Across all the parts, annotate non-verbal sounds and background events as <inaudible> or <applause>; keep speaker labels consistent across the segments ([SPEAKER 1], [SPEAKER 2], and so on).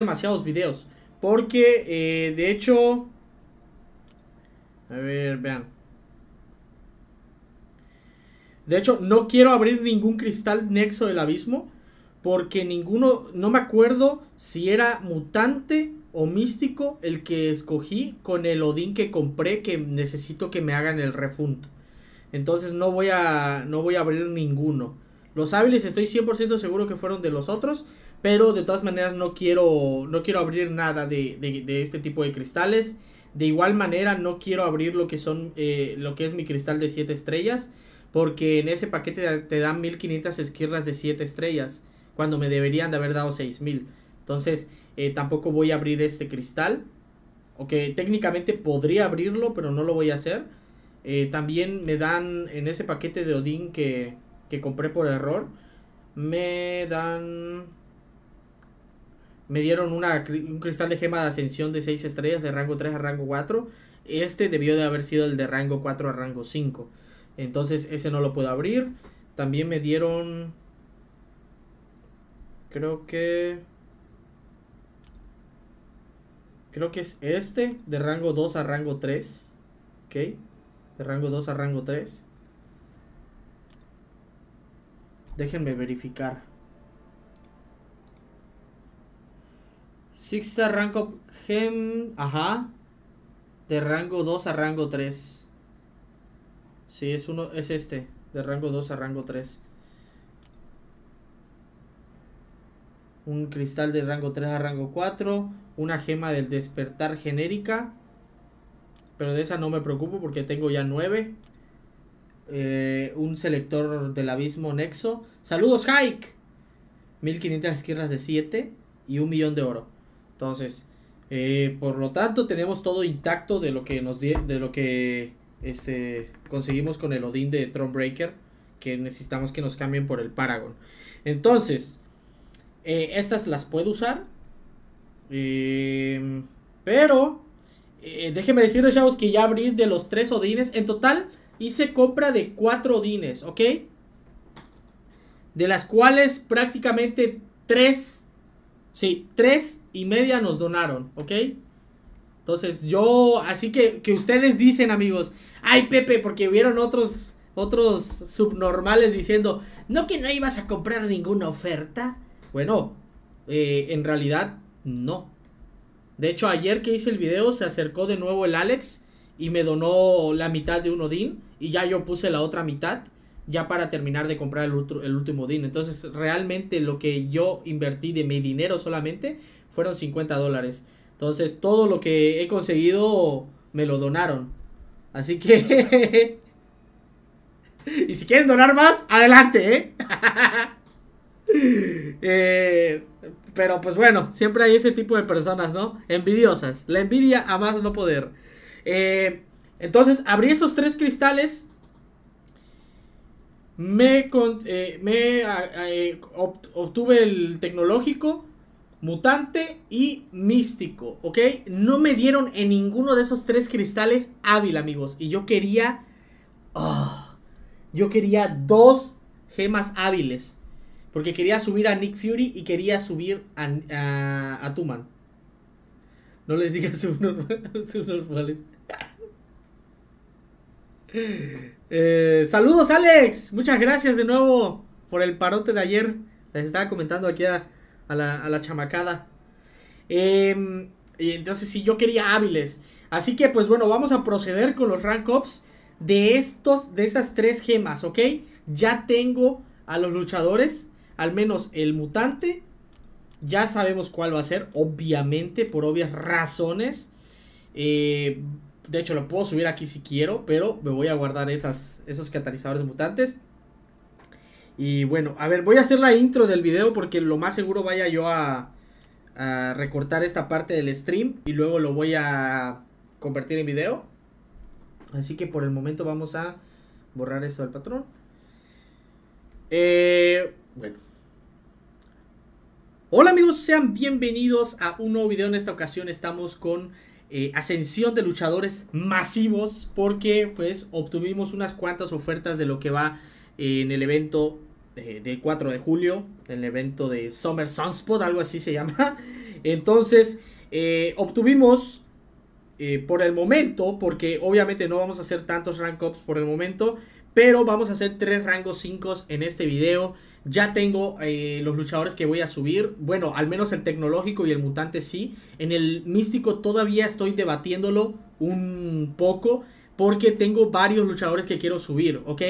[SPEAKER 1] demasiados videos. Porque, eh, de hecho... A ver, vean. De hecho, no quiero abrir ningún cristal nexo del abismo. Porque ninguno, no me acuerdo si era mutante o místico el que escogí con el Odín que compré que necesito que me hagan el refund Entonces no voy a, no voy a abrir ninguno. Los hábiles estoy 100% seguro que fueron de los otros. Pero de todas maneras no quiero, no quiero abrir nada de, este tipo de cristales. De igual manera no quiero abrir lo que, son, eh, lo que es mi cristal de 7 estrellas. Porque en ese paquete te dan 1500 esquirlas de 7 estrellas. Cuando me deberían de haber dado 6000. Entonces eh, tampoco voy a abrir este cristal. Ok, técnicamente podría abrirlo, pero no lo voy a hacer. Eh, también me dan en ese paquete de Odín que, que compré por error. Me dan me dieron una, un cristal de gema de ascensión de 6 estrellas de rango 3 a rango 4. Este debió de haber sido el de rango 4 a rango 5. Entonces ese no lo puedo abrir. También me dieron... Creo que... Creo que es este de rango 2 a rango 3. ¿Ok? De rango 2 a rango 3. Déjenme verificar. rank rango gem. Ajá. De rango 2 a rango 3. Sí, es uno. Es este. De rango 2 a rango 3. Un cristal de rango 3 a rango 4. Una gema del despertar genérica. Pero de esa no me preocupo porque tengo ya 9. Eh, un selector del abismo nexo. Saludos, Hike. 1500 esquinas de 7 y un millón de oro. Entonces, eh, por lo tanto, tenemos todo intacto de lo que nos de lo que este, conseguimos con el Odín de Thronebreaker, que necesitamos que nos cambien por el Paragon. Entonces, eh, estas las puedo usar, em, pero eh, déjenme decirles, chavos, que ya abrí de los tres Odines. En total, hice compra de cuatro Odines, ¿ok? De las cuales prácticamente tres Sí, tres y media nos donaron, ¿ok? Entonces yo, así que, ustedes dicen amigos, ay Pepe, porque vieron otros, otros subnormales diciendo, no que no ibas a comprar ninguna oferta. Bueno, eh, en realidad no. De hecho, ayer que hice el video se acercó de nuevo el Alex y me donó la mitad de un odin y ya yo puse la otra mitad ya para terminar de comprar el, último DIN. Entonces, realmente lo que yo invertí de mi dinero solamente fueron 50 dólares. Entonces, todo lo que he conseguido me lo donaron. Así que... <laughs> y si quieren donar más, adelante, ¿eh? <laughs> ¿eh? pero pues bueno, siempre hay ese tipo de personas, ¿no? Envidiosas. La envidia a más no poder. Eh, entonces, abrí esos tres cristales me, eh, eh, obtuve el tecnológico, mutante y místico, ¿ok? No me dieron en ninguno de esos tres cristales hábil, amigos. Y yo quería... Ah, yo quería dos gemas hábiles. Porque quería subir a Nick Fury y quería subir a, a Tuman. No les digas <laughs> subnormales. Eh, saludos, Alex. Muchas gracias de nuevo por el parote de ayer. Les estaba comentando aquí a, la, chamacada. Em, entonces, si sí, yo quería hábiles. Así que, pues bueno, vamos a proceder con los rank ups de estos, de esas tres gemas, ¿ok? Ya tengo a los luchadores, al menos el mutante. Ya sabemos cuál va a ser, obviamente, por obvias razones. Eh, de hecho, lo puedo subir aquí si quiero, pero me voy a guardar esas, esos catalizadores mutantes. Y bueno, a ver, voy a hacer la intro del video porque lo más seguro vaya yo a, recortar esta parte del stream y luego lo voy a convertir en video. Así que por el momento vamos a borrar esto del patrón. Eh, bueno. Hola amigos, sean bienvenidos a un nuevo video. En esta ocasión estamos con eh, ascensión de luchadores masivos porque pues obtuvimos unas cuantas ofertas de lo que va eh, en el evento eh, del 4 de julio, el evento de Summer Sunspot, algo así se llama. <laughs> Entonces obtuvimos por el momento, porque obviamente no vamos a hacer tantos rank ups por el momento, pero vamos a hacer tres rangos 5 en este video. Ya tengo eh, los luchadores que voy a subir. Bueno, al menos el tecnológico y el mutante sí. En el místico todavía estoy debatiéndolo un poco. Porque tengo varios luchadores que quiero subir, ¿ok?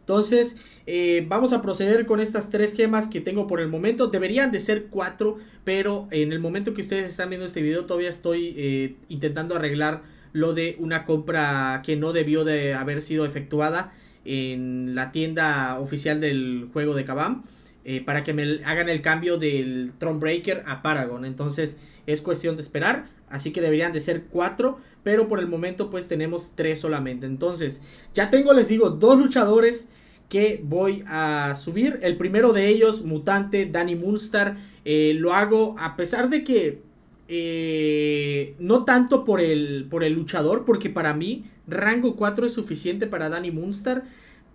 [SPEAKER 1] Entonces, eh, vamos a proceder con estas tres gemas que tengo por el momento. Deberían de ser cuatro, pero en el momento que ustedes están viendo este video todavía estoy eh, intentando arreglar lo de una compra que no debió de haber sido efectuada en la tienda oficial del juego de Kabam. Eh, para que me hagan el cambio del Thronebreaker a Paragon. Entonces es cuestión de esperar. Así que deberían de ser cuatro. Pero por el momento pues tenemos tres solamente. Entonces ya tengo, les digo, dos luchadores que voy a subir. El primero de ellos, mutante, Danny Munster. Eh, lo hago a pesar de que eh, no tanto por el, por el luchador, porque para mí rango 4 es suficiente para Danny Munster,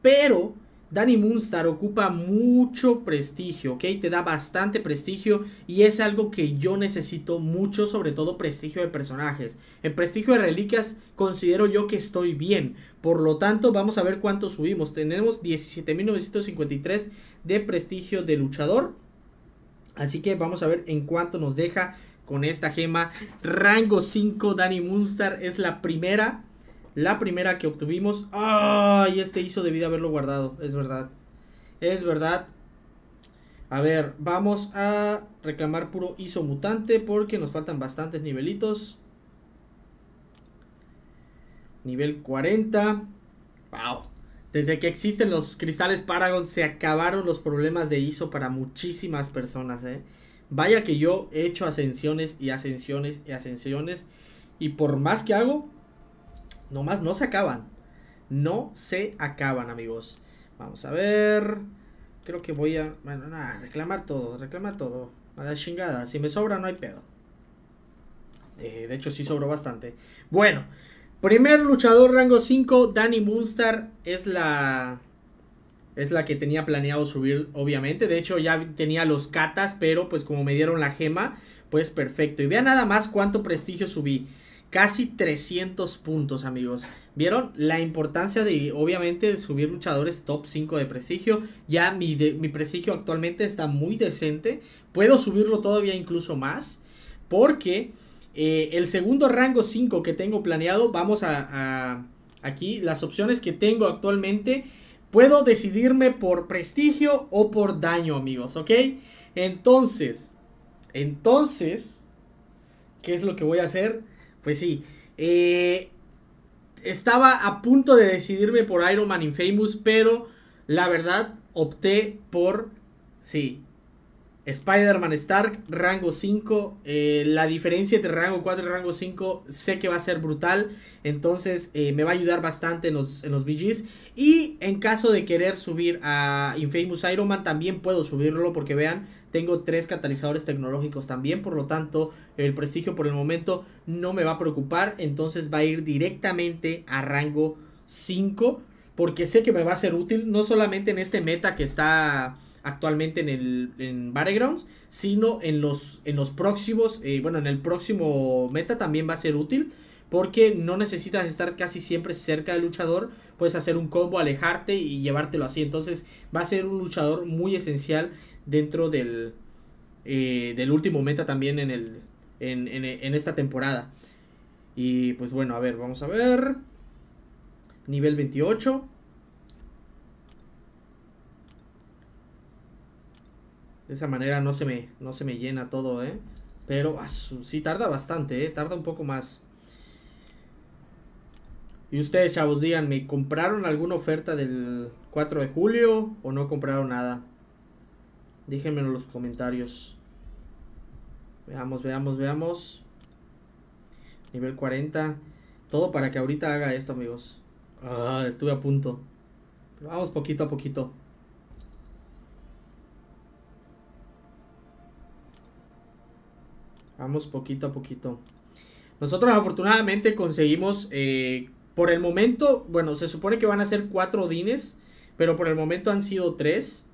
[SPEAKER 1] pero Danny Munster ocupa mucho prestigio, ¿ok? Te da bastante prestigio y es algo que yo necesito mucho, sobre todo prestigio de personajes. En prestigio de reliquias considero yo que estoy bien, por lo tanto vamos a ver cuánto subimos. Tenemos 17.953 de prestigio de luchador, así que vamos a ver en cuánto nos deja con esta gema. Rango 5, Danny Moonstar, es la primera. La primera que obtuvimos. ¡Ay! este hizo debí de haberlo guardado. Es verdad. Es verdad. A ver, vamos a reclamar puro ISO mutante porque nos faltan bastantes nivelitos. Nivel 40. ¡Wow! Desde que existen los cristales Paragon se acabaron los problemas de ISO para muchísimas personas, ¿eh? Vaya que yo he hecho ascensiones y ascensiones y ascensiones. Y por más que hago, nomás no se acaban. No se acaban, amigos. Vamos a ver. Creo que voy a... Bueno, nada, reclamar todo, reclamar todo. A la chingada. Si me sobra, no hay pedo. Eh, de hecho, sí sobró bastante. Bueno, primer luchador rango 5, Danny Munster. Es la es la que tenía planeado subir, obviamente. De hecho, ya tenía los catas, pero pues como me dieron la gema, pues perfecto. Y vean nada más cuánto prestigio subí. Casi 300 puntos, amigos. ¿Vieron la importancia de, obviamente, subir luchadores top 5 de prestigio? Ya mi, mi prestigio actualmente está muy decente. Puedo subirlo todavía incluso más. Porque eh, el segundo rango 5 que tengo planeado, vamos a aquí las opciones que tengo actualmente Puedo decidirme por prestigio o por daño, amigos, ¿ok? Entonces, entonces, ¿qué es lo que voy a hacer? Pues sí, eh, estaba a punto de decidirme por Iron Man Infamous, pero la verdad opté por, sí, Spider-Man Stark, rango 5. Eh, la diferencia entre rango 4 y rango 5 sé que va a ser brutal. Entonces eh, me va a ayudar bastante en los, en los BGs. Y en caso de querer subir a Infamous Iron Man, también puedo subirlo porque vean, tengo tres catalizadores tecnológicos también. Por lo tanto, el prestigio por el momento no me va a preocupar. Entonces va a ir directamente a rango 5. Porque sé que me va a ser útil, no solamente en este meta que está actualmente en el en Battlegrounds, sino en los, en los próximos, eh, bueno, en el próximo meta también va a ser útil. Porque no necesitas estar casi siempre cerca del luchador. Puedes hacer un combo, alejarte y llevártelo así. Entonces va a ser un luchador muy esencial dentro del, eh, último meta también en, el, en, en esta temporada. Y pues bueno, a ver, vamos a ver. Nivel 28. De esa manera no se me, no se me llena todo, ¿eh? Pero ah, sí tarda bastante, ¿eh? Tarda un poco más. Y ustedes, chavos, díganme, ¿compraron alguna oferta del 4 de julio o no compraron nada? Déjenmelo en los comentarios. Veamos, veamos, veamos. Nivel 40. Todo para que ahorita haga esto, amigos. Ah, estuve a punto. vamos poquito a poquito. Vamos poquito a poquito. Nosotros afortunadamente conseguimos, eh, por el momento, bueno, se supone que van a ser cuatro odines, pero por el momento han sido tres.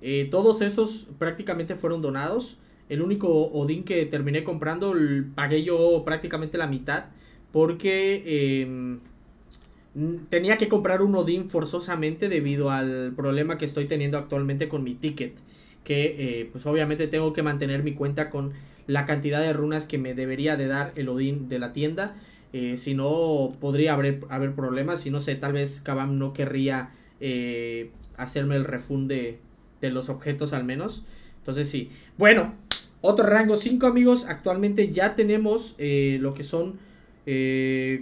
[SPEAKER 1] Eh, todos esos prácticamente fueron donados. El único odín que terminé comprando, pagué yo prácticamente la mitad, porque em, tenía que comprar un odín forzosamente debido al problema que estoy teniendo actualmente con mi ticket. Que eh, pues obviamente tengo que mantener mi cuenta con la cantidad de runas que me debería de dar el Odín de la tienda. Eh, si no, podría haber, problemas. Si no sé, tal vez Kabam no querría eh, hacerme el refund de los objetos al menos. Entonces sí. Bueno, otro rango 5 amigos. Actualmente ya tenemos eh, lo que son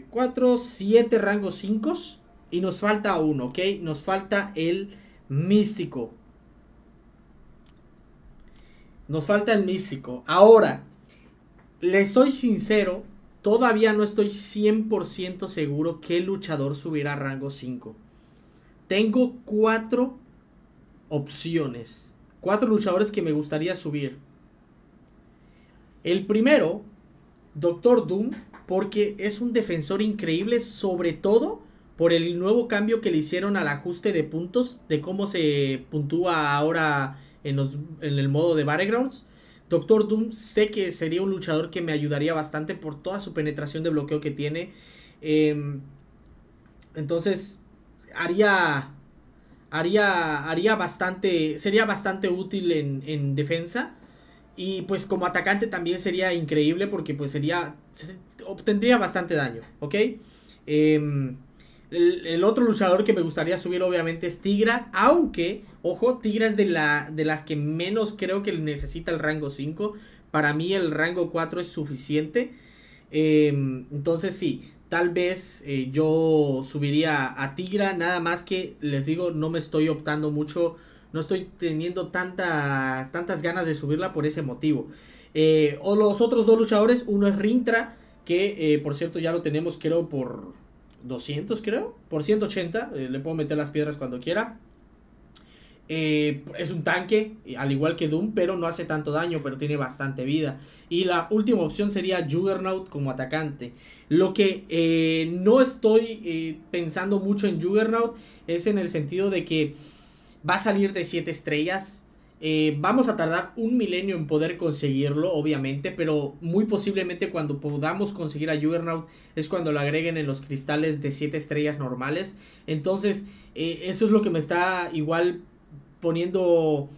[SPEAKER 1] 4, 7 rangos 5. Y nos falta uno, ¿ok? Nos falta el místico. Nos falta el místico. Ahora, les soy sincero, todavía no estoy 100% seguro qué luchador subirá a rango 5. Tengo cuatro opciones. Cuatro luchadores que me gustaría subir. El primero, Doctor Doom, porque es un defensor increíble, sobre todo por el nuevo cambio que le hicieron al ajuste de puntos, de cómo se puntúa ahora en, el modo de Battlegrounds. Doctor Doom sé que sería un luchador que me ayudaría bastante por toda su penetración de bloqueo que tiene. Em, entonces, haría, haría, haría bastante, sería bastante útil en, en defensa. Y pues como atacante también sería increíble porque pues sería, obtendría bastante daño, ¿ok? Eh, el, otro luchador que me gustaría subir, obviamente, es Tigra. Aunque, ojo, Tigra es de, la, de las que menos creo que necesita el rango 5. Para mí, el rango 4 es suficiente. Em, entonces, sí, tal vez eh, yo subiría a Tigra. Nada más que, les digo, no me estoy optando mucho. No estoy teniendo tantas, tantas ganas de subirla por ese motivo. Eh, o los otros dos luchadores, uno es Rintra, que eh, por cierto ya lo tenemos creo por, 200 creo, por 180, eh, le puedo meter las piedras cuando quiera. Eh, es un tanque, al igual que Doom, pero no hace tanto daño, pero tiene bastante vida. Y la última opción sería Juggernaut como atacante. Lo que eh, no estoy pensando mucho en Juggernaut es en el sentido de que va a salir de 7 estrellas. Eh, vamos a tardar un milenio en poder conseguirlo, obviamente, pero muy posiblemente cuando podamos conseguir a Juggernaut es cuando lo agreguen en los cristales de 7 estrellas normales. Entonces, eh, eso es lo que me está igual poniendo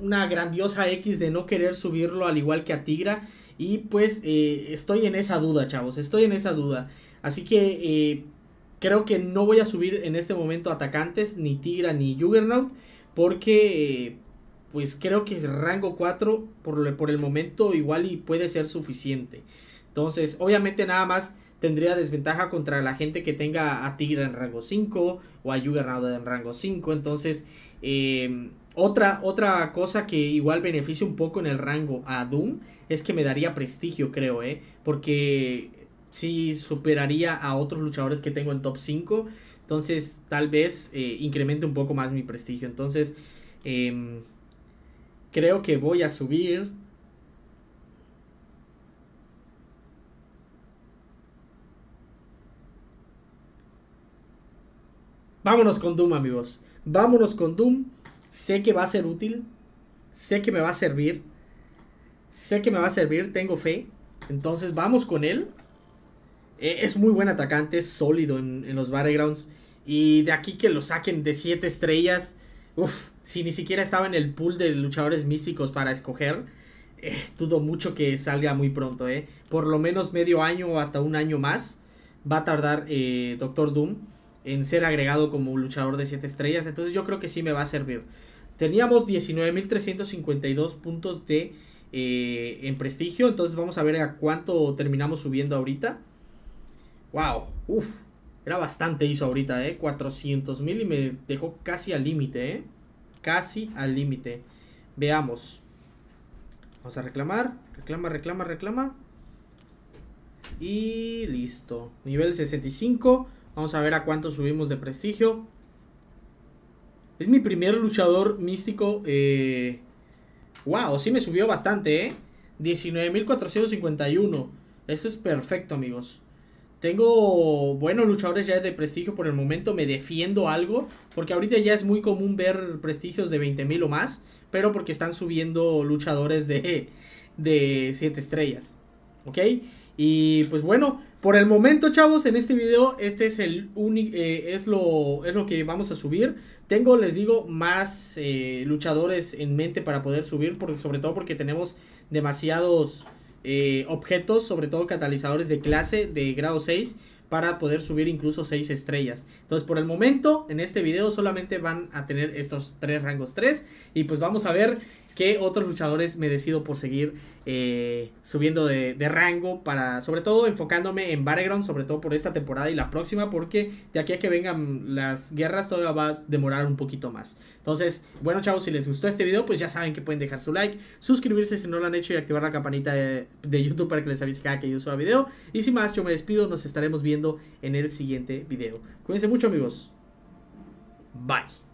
[SPEAKER 1] una grandiosa X de no querer subirlo al igual que a Tigra. Y pues eh, estoy en esa duda, chavos, estoy en esa duda. Así que creo que no voy a subir en este momento atacantes, ni Tigra, ni Juggernaut, porque pues creo que rango 4 por, el momento igual y puede ser suficiente. Entonces, obviamente nada más tendría desventaja contra la gente que tenga a Tigre en rango 5 o a Yuga en rango 5. Entonces, em, otra, otra cosa que igual beneficia un poco en el rango a Doom es que me daría prestigio, creo, ¿eh? Porque si superaría a otros luchadores que tengo en top 5. Entonces, tal vez eh, incremente un poco más mi prestigio. Entonces, em, Creo que voy a subir. Vámonos con Doom, amigos. Vámonos con Doom. Sé que va a ser útil. Sé que me va a servir. Sé que me va a servir. Tengo fe. Entonces vamos con él. E, es muy buen atacante. Es sólido en, los battlegrounds. Y de aquí que lo saquen de 7 estrellas. Uf, si ni siquiera estaba en el pool de luchadores místicos para escoger, eh, dudo mucho que salga muy pronto, ¿eh? Por lo menos medio año o hasta un año más va a tardar eh, Doctor Doom en ser agregado como luchador de 7 estrellas. Entonces yo creo que sí me va a servir. Teníamos 19.352 puntos de eh, en prestigio. Entonces vamos a ver a cuánto terminamos subiendo ahorita. Wow, ¡Uf! Era bastante hizo ahorita, ¿eh? 400.000 y me dejó casi al límite, ¿eh? Casi al límite. Veamos. Vamos a reclamar. Reclama, reclama, reclama. Y listo. Nivel 65. Vamos a ver a cuánto subimos de prestigio. Es mi primer luchador místico. Eh... Wow, sí me subió bastante, ¿eh? 19.451. Esto es perfecto, amigos. Tengo buenos luchadores ya de prestigio por el momento, me defiendo algo, porque ahorita ya es muy común ver prestigios de 20.000 o más, pero porque están subiendo luchadores de, de 7 estrellas, ¿ok? Y pues bueno, por el momento, chavos, en este video, este es el único, eh, es, lo, es lo que vamos a subir. Tengo, les digo, más eh, luchadores en mente para poder subir, sobre todo porque tenemos demasiados eh, objetos, sobre todo catalizadores de clase de grado 6 para poder subir incluso 6 estrellas. Entonces por el momento en este video solamente van a tener estos tres rangos 3 y pues vamos a ver qué otros luchadores me decido por seguir eh, subiendo de, rango para, sobre todo enfocándome en Battleground, sobre todo por esta temporada y la próxima, porque de aquí a que vengan las guerras todavía va a demorar un poquito más. Entonces, bueno chavos, si les gustó este video, pues ya saben que pueden dejar su like, suscribirse si no lo han hecho y activar la campanita de, de YouTube para que les avise cada que yo suba video. Y sin más, yo me despido, nos estaremos viendo en el siguiente video. Cuídense mucho amigos. Bye.